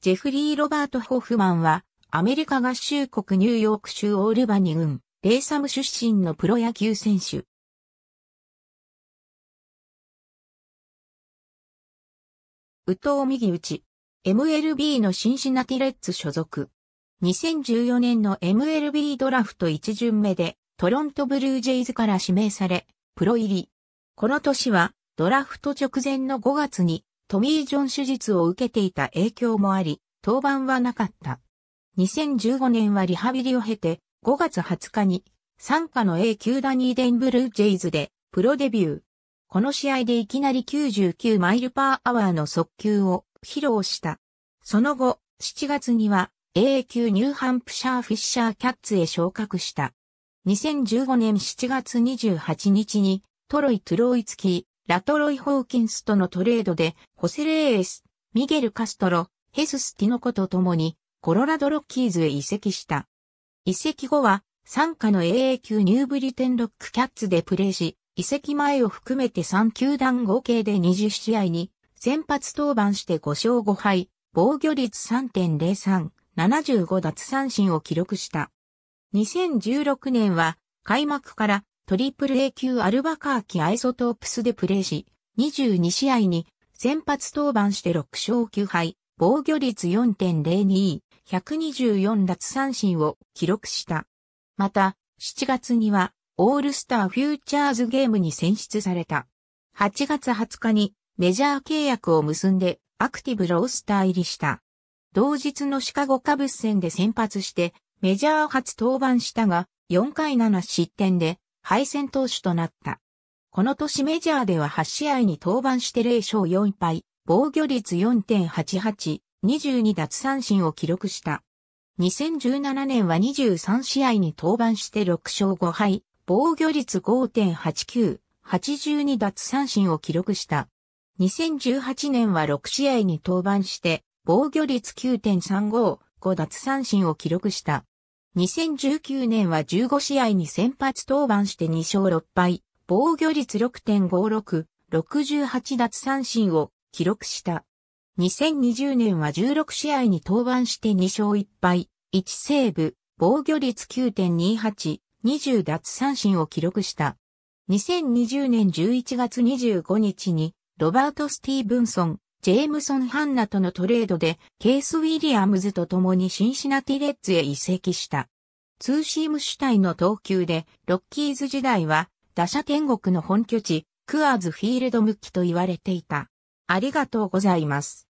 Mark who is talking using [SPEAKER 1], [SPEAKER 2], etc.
[SPEAKER 1] ジェフリー・ロバート・ホフマンは、アメリカ合衆国ニューヨーク州オールバニ郡、レイサム出身のプロ野球選手。宇藤右打 MLB のシンシナティレッツ所属。2014年の MLB ドラフト1巡目でトロントブルージェイズから指名され、プロ入り。この年はドラフト直前の5月にトミー・ジョン手術を受けていた影響もあり、登板はなかった。2015年はリハビリを経て、5月20日に、参加の A 級ダニーデンブルージェイズで、プロデビュー。この試合でいきなり99マイルパーアワーの速球を披露した。その後、7月には A 級ニューハンプシャーフィッシャーキャッツへ昇格した。2015年7月28日にトロイ・トロイツキー、ラトロイ・ホーキンスとのトレードで、ホセレーエス、ミゲル・カストロ、ヘス・スティノコと共に、コロラド・ロッキーズへ移籍した。移籍後は、参加の AA 級ニューブリテン・ロック・キャッツでプレーし、移籍前を含めて3球団合計で20試合に、先発登板して5勝5敗、防御率3.03、75奪三振を記録した。2016年は、開幕からトリプル A 級アルバカーキアイソトープスでプレーし、22試合に先発登板して6勝9敗、防御率4.02、124奪三振を記録した。また、7月には、オールスターフューチャーズゲームに選出された。8月20日にメジャー契約を結んでアクティブロースター入りした。同日のシカゴカブス戦で先発してメジャー初登板したが4回7失点で敗戦投手となった。この年メジャーでは8試合に登板して0勝4敗、防御率4.88、22奪三振を記録した。2017年は23試合に登板して6勝5敗、防御率5.89、82奪三振を記録した。2018年は6試合に登板して、防御率9.35、5奪三振を記録した。2019年は15試合に先発登板して2勝6敗、防御率6.56、68奪三振を記録した。2020年は16試合に登板して2勝1敗、1セーブ、防御率9.28、20奪三振を記録した。2020年11月25日に、ロバート・スティーブンソン、ジェームソン・ハンナとのトレードで、ケース・ウィリアムズと共にシンシナティ・レッズへ移籍した。ツーシーム主体の投球で、ロッキーズ時代は、打者天国の本拠地、クアーズフィールド向きと言われていた。ありがとうございます。